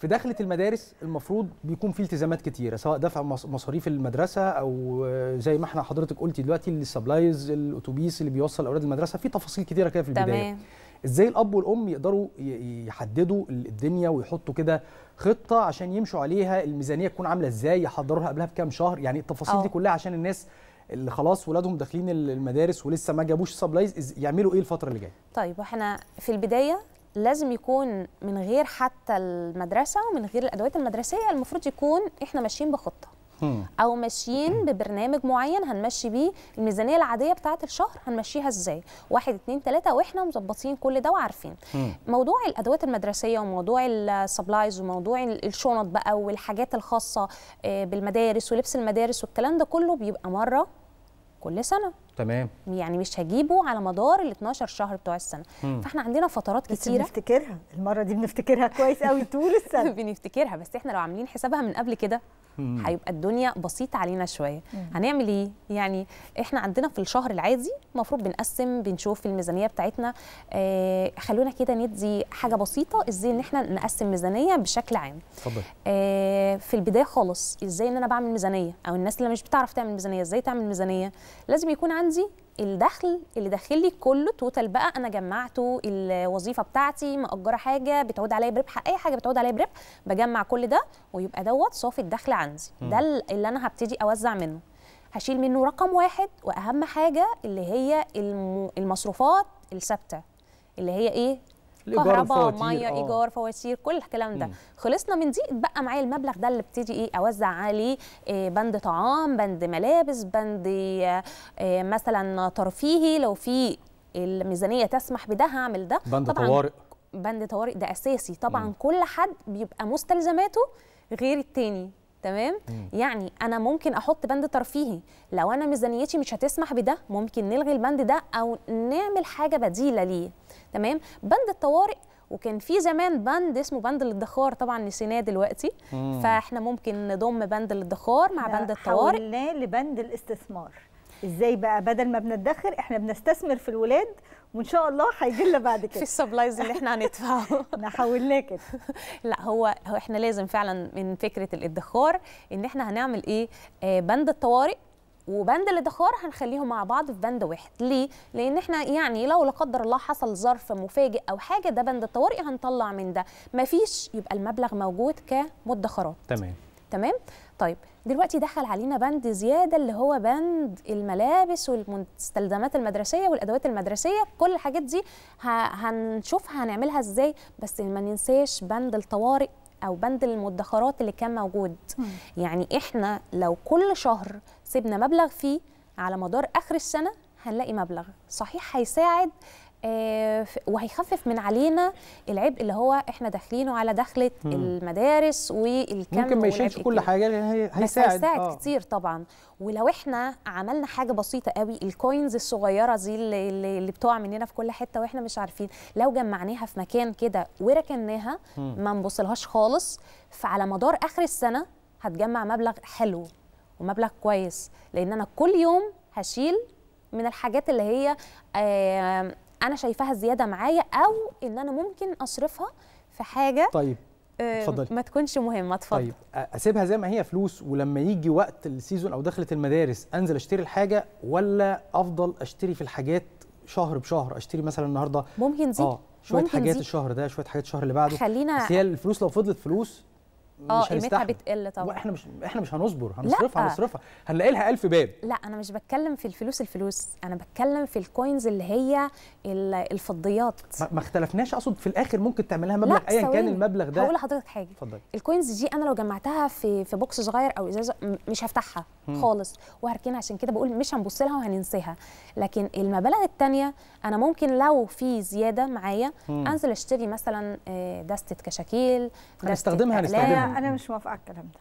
في دخله المدارس المفروض بيكون في التزامات كتيره سواء دفع مصاريف المدرسه او زي ما احنا حضرتك قلتي دلوقتي السبلايز الاتوبيس اللي بيوصل اولاد المدرسه في تفاصيل كتيره كده في البدايه تمام. ازاي الاب والام يقدروا يحددوا الدنيا ويحطوا كده خطه عشان يمشوا عليها الميزانيه تكون عامله ازاي يحضروها قبلها بكام شهر يعني التفاصيل أوه. دي اه. كلها عشان الناس اللي خلاص ولادهم داخلين المدارس ولسه ما جابوش سبلايز يعملوا ايه الفتره اللي جايه طيب احنا في البدايه لازم يكون من غير حتى المدرسه ومن غير الادوات المدرسيه المفروض يكون احنا ماشيين بخطه او ماشيين ببرنامج معين هنمشي بيه الميزانيه العاديه بتاعه الشهر هنمشيها ازاي واحد اتنين تلاته واحنا مظبطين كل ده وعارفين موضوع الادوات المدرسيه وموضوع السبلايز وموضوع الشنط بقى والحاجات الخاصه آه، بالمدارس ولبس المدارس والكلام ده كله بيبقى مره كل سنه تمام يعني مش هجيبه على مدار ال 12 شهر بتوع السنه مم. فاحنا عندنا فترات كتيره بس بنفتكرها المره دي بنفتكرها كويس قوي طول السنه بنفتكرها بس احنا لو عاملين حسابها من قبل كده هيبقى الدنيا بسيطه علينا شويه هنعمل ايه يعني احنا عندنا في الشهر العادي المفروض بنقسم بنشوف الميزانيه بتاعتنا آه خلونا كده ندي حاجه بسيطه ازاي ان احنا نقسم ميزانيه بشكل عام آه في البدايه خالص ازاي ان انا بعمل ميزانيه او الناس اللي مش بتعرف تعمل ميزانيه ازاي تعمل ميزانيه لازم يكون عندي الدخل اللي داخل لي كله توتال بقى انا جمعته الوظيفه بتاعتي مأجره حاجه بتعود عليا بربح اي حاجه بتعود عليا بربح بجمع كل ده ويبقى دوت صافي الدخل عندي ده اللي انا هبتدي اوزع منه هشيل منه رقم واحد واهم حاجه اللي هي المصروفات الثابته اللي هي ايه كهرباء ميه آه. ايجار فواتير كل الكلام ده خلصنا من دي اتبقى معايا المبلغ ده اللي ابتدي ايه اوزع عليه إيه بند طعام بند ملابس بند إيه مثلا ترفيهي لو في الميزانيه تسمح بده هعمل ده بند طوارئ بند طوارئ ده اساسي طبعا مم. كل حد بيبقى مستلزماته غير التاني تمام مم. يعني انا ممكن احط بند ترفيهي لو انا ميزانيتي مش هتسمح بده ممكن نلغي البند ده او نعمل حاجه بديله ليه تمام بند الطوارئ وكان في زمان بند اسمه بند الادخار طبعا نسيناه دلوقتي مم. فاحنا ممكن نضم بند الادخار مع بند الطوارئ حولناه لبند الاستثمار ازاي بقى بدل ما بندخر احنا بنستثمر في الولاد وان شاء الله هيجي لنا بعد كده في السبلايز اللي احنا هندفعه نحولناه كده لا هو هو احنا لازم فعلا من فكره الادخار ان احنا هنعمل ايه آه بند الطوارئ وبند الادخار هنخليهم مع بعض في بند واحد ليه لان احنا يعني لو لا قدر الله حصل ظرف مفاجئ او حاجه ده بند الطوارئ هنطلع من ده مفيش يبقى المبلغ موجود كمدخرات تمام تمام طيب دلوقتي دخل علينا بند زياده اللي هو بند الملابس والمستلزمات المدرسيه والادوات المدرسيه كل الحاجات دي هنشوفها هنعملها ازاي بس ما ننساش بند الطوارئ او بند المدخرات اللي كان موجود يعني احنا لو كل شهر سيبنا مبلغ فيه على مدار اخر السنه هنلاقي مبلغ صحيح هيساعد آه، وهيخفف من علينا العبء اللي هو احنا داخلينه على دخله المدارس والكم ممكن ما يشيلش كل حاجه هي هيساعد هيساعد آه. كتير طبعا ولو احنا عملنا حاجه بسيطه قوي الكوينز الصغيره دي اللي, اللي بتقع مننا في كل حته واحنا مش عارفين لو جمعناها في مكان كده وركناها ما نبصلهاش خالص فعلى مدار اخر السنه هتجمع مبلغ حلو ومبلغ كويس لان انا كل يوم هشيل من الحاجات اللي هي آه، انا شايفاها زياده معايا او ان انا ممكن اصرفها في حاجه طيب آه، اتفضلي ما تكونش مهمه اتفضل طيب اسيبها زي ما هي فلوس ولما يجي وقت السيزون او دخلت المدارس انزل اشتري الحاجه ولا افضل اشتري في الحاجات شهر بشهر اشتري مثلا النهارده ممكن زي آه شويه ممكن حاجات زي. الشهر ده شويه حاجات الشهر اللي بعده خلينا بس هي الفلوس لو فضلت فلوس اه قيمتها بتقل طبعا احنا مش احنا مش هنصبر هنصرفها لا. هنصرفها هنلاقي لها الف باب لا انا مش بتكلم في الفلوس الفلوس انا بتكلم في الكوينز اللي هي الفضيات ما اختلفناش اقصد في الاخر ممكن تعملها مبلغ ايا كان المبلغ ده هقول لحضرتك حاجه اتفضل الكوينز دي انا لو جمعتها في في بوكس صغير او ازازه مش هفتحها هم. خالص وهركنها عشان كده بقول مش هنبص لها وهننساها لكن المبالغ الثانيه انا ممكن لو في زياده معايا انزل اشتري مثلا دستة آه، كشاكيل هنستخدمها هنستخدمها انا مش موافقه على الكلام ده